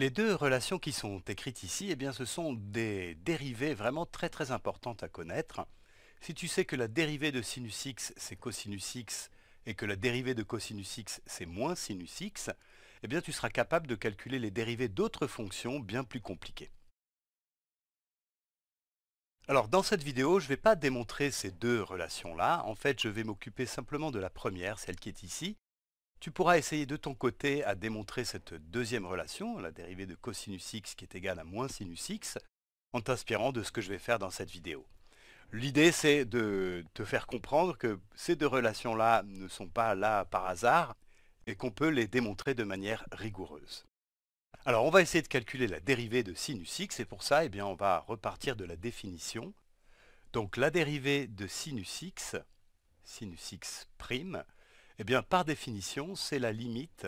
Les deux relations qui sont écrites ici, eh ce sont des dérivées vraiment très très importantes à connaître. Si tu sais que la dérivée de sinus x, c'est cosinus x, et que la dérivée de cosinus x, c'est moins sinus x, eh bien, tu seras capable de calculer les dérivées d'autres fonctions bien plus compliquées. Alors dans cette vidéo, je ne vais pas démontrer ces deux relations-là. En fait, je vais m'occuper simplement de la première, celle qui est ici, tu pourras essayer de ton côté à démontrer cette deuxième relation, la dérivée de cosinus x qui est égale à moins sinus x, en t'inspirant de ce que je vais faire dans cette vidéo. L'idée, c'est de te faire comprendre que ces deux relations-là ne sont pas là par hasard et qu'on peut les démontrer de manière rigoureuse. Alors, on va essayer de calculer la dérivée de sinus x et pour ça, eh bien, on va repartir de la définition. Donc, la dérivée de sinus x, sinus x prime, eh bien, par définition, c'est la limite,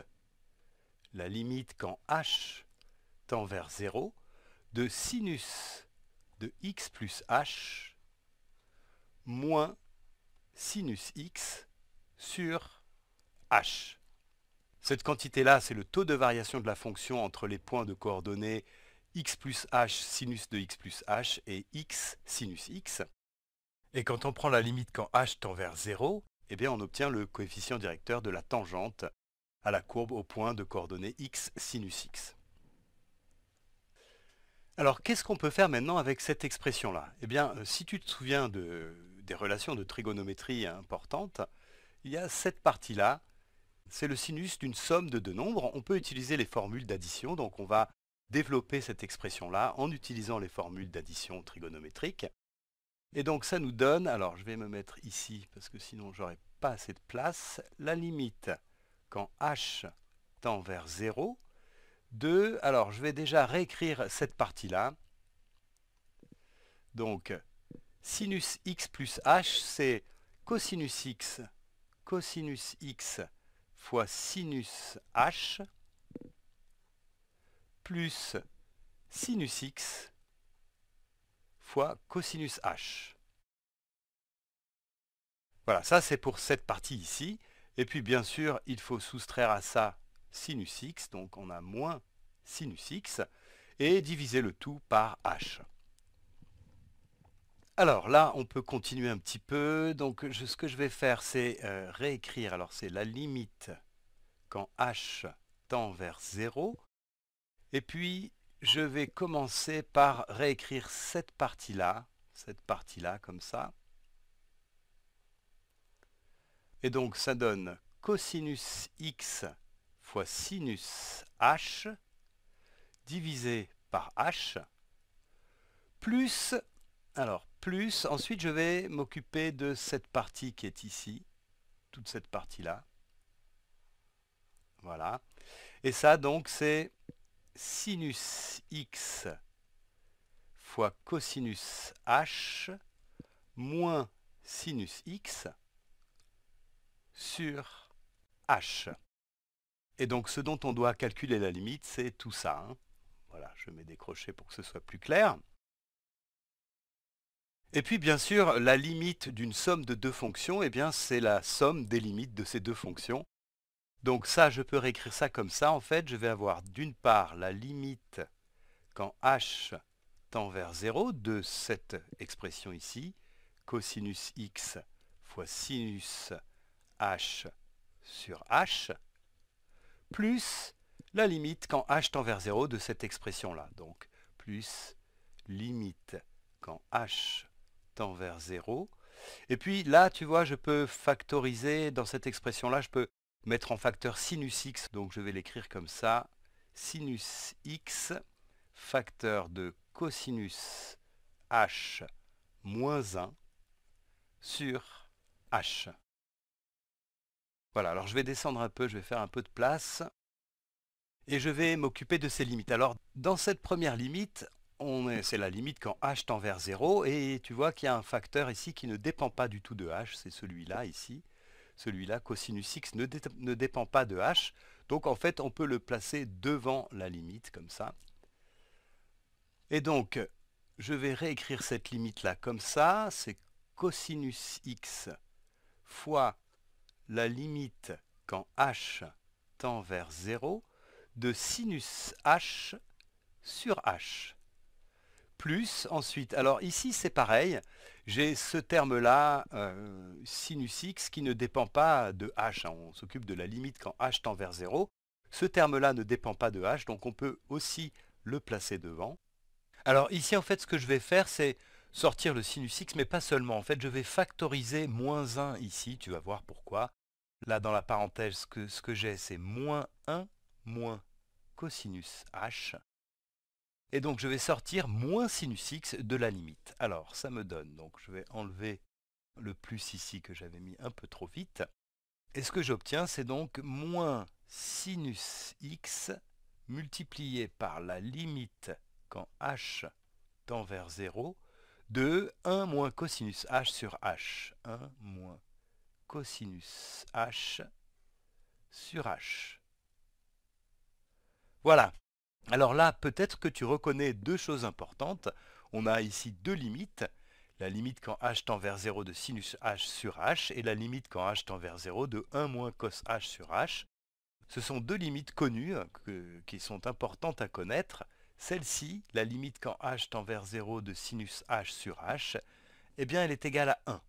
la limite quand h tend vers 0, de sinus de x plus h moins sinus x sur h. Cette quantité-là, c'est le taux de variation de la fonction entre les points de coordonnées x plus h sinus de x plus h et x sinus x. Et quand on prend la limite quand h tend vers 0, eh bien on obtient le coefficient directeur de la tangente à la courbe au point de coordonnées x sinus x. Alors qu'est-ce qu'on peut faire maintenant avec cette expression-là Eh bien, euh, si tu te souviens des relations de trigonométrie importantes, il y a cette partie-là, c'est le sinus d'une somme de deux nombres. On peut utiliser les formules d'addition, donc on va développer cette expression-là en utilisant les formules d'addition trigonométriques. Et donc ça nous donne, alors je vais me mettre ici parce que sinon n'aurai pas assez de place, la limite quand h tend vers 0 de, alors je vais déjà réécrire cette partie-là. Donc sinus x plus h c'est cosinus x, cosinus x fois sinus h plus sinus x fois cosinus h. Voilà, ça c'est pour cette partie ici. Et puis bien sûr, il faut soustraire à ça sinus x, donc on a moins sinus x, et diviser le tout par h. Alors là, on peut continuer un petit peu. Donc ce que je vais faire, c'est euh, réécrire. Alors c'est la limite quand h tend vers 0. Et puis je vais commencer par réécrire cette partie-là, cette partie-là comme ça. Et donc ça donne cosinus x fois sinus h divisé par h plus, alors plus, ensuite je vais m'occuper de cette partie qui est ici, toute cette partie-là. Voilà. Et ça donc c'est sinus x fois cosinus h moins sinus x sur h. Et donc ce dont on doit calculer la limite, c'est tout ça. Hein. Voilà, je mets des crochets pour que ce soit plus clair. Et puis bien sûr, la limite d'une somme de deux fonctions, eh bien c'est la somme des limites de ces deux fonctions. Donc ça, je peux réécrire ça comme ça. En fait, je vais avoir d'une part la limite quand h tend vers 0 de cette expression ici, cosinus x fois sinus h sur h, plus la limite quand h tend vers 0 de cette expression-là. Donc, plus limite quand h tend vers 0. Et puis là, tu vois, je peux factoriser dans cette expression-là, je peux mettre en facteur sinus x, donc je vais l'écrire comme ça, sinus x, facteur de cosinus h moins 1 sur h. Voilà, alors je vais descendre un peu, je vais faire un peu de place, et je vais m'occuper de ces limites. Alors, dans cette première limite, c'est la limite quand h tend vers 0, et tu vois qu'il y a un facteur ici qui ne dépend pas du tout de h, c'est celui-là ici celui-là, cosinus x, ne, dépend pas de h. Donc en fait, on peut le placer devant la limite, comme ça. Et donc, je vais réécrire cette limite-là comme ça. C'est cosinus x fois la limite quand h tend vers 0 de sinus h sur h plus ensuite. Alors ici, c'est pareil. J'ai ce terme-là, euh, sinus x, qui ne dépend pas de h. Hein. On s'occupe de la limite quand h tend vers 0. Ce terme-là ne dépend pas de h, donc on peut aussi le placer devant. Alors ici, en fait, ce que je vais faire, c'est sortir le sinus x, mais pas seulement. En fait, je vais factoriser moins 1 ici. Tu vas voir pourquoi. Là, dans la parenthèse, ce que, ce que j'ai, c'est moins 1 moins cosinus h et donc je vais sortir moins sinus x de la limite. Alors ça me donne, donc je vais enlever le plus ici que j'avais mis un peu trop vite. Et ce que j'obtiens, c'est donc moins sinus x multiplié par la limite quand h tend vers 0 de 1 moins cosinus h sur h. 1 moins cosinus h sur h. Voilà. Alors là, peut-être que tu reconnais deux choses importantes. On a ici deux limites. La limite quand h tend vers 0 de sinus h sur h et la limite quand h tend vers 0 de 1 moins cos h sur h. Ce sont deux limites connues hein, qui sont importantes à connaître. Celle-ci, la limite quand h tend vers 0 de sinus h sur h, eh bien elle est égale à 1.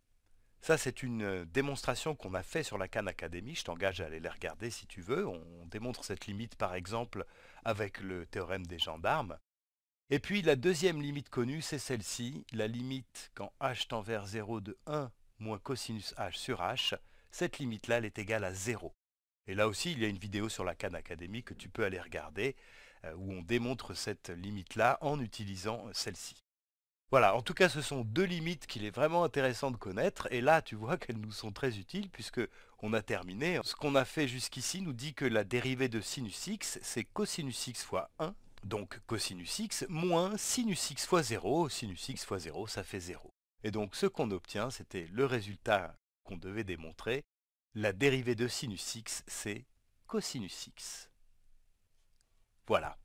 Ça, c'est une euh, démonstration qu'on a fait sur la Khan Academy. Je t'engage à aller la regarder si tu veux. On démontre cette limite, par exemple, avec le théorème des gendarmes. Et puis, la deuxième limite connue, c'est celle-ci. La limite quand h tend vers 0 de 1 moins cosinus h sur h. Cette limite-là, elle est égale à 0. Et là aussi, il y a une vidéo sur la Khan Academy que tu peux aller regarder, euh, où on démontre cette limite-là en utilisant euh, celle-ci. Voilà, en tout cas, ce sont deux limites qu'il est vraiment intéressant de connaître. Et là, tu vois qu'elles nous sont très utiles puisque on a terminé. Ce qu'on a fait jusqu'ici nous dit que la dérivée de sinus x, c'est cosinus x fois 1, donc cosinus x moins sinus x fois 0. Sinus x fois 0, ça fait 0. Et donc, ce qu'on obtient, c'était le résultat qu'on devait démontrer. La dérivée de sinus x, c'est cosinus x. Voilà.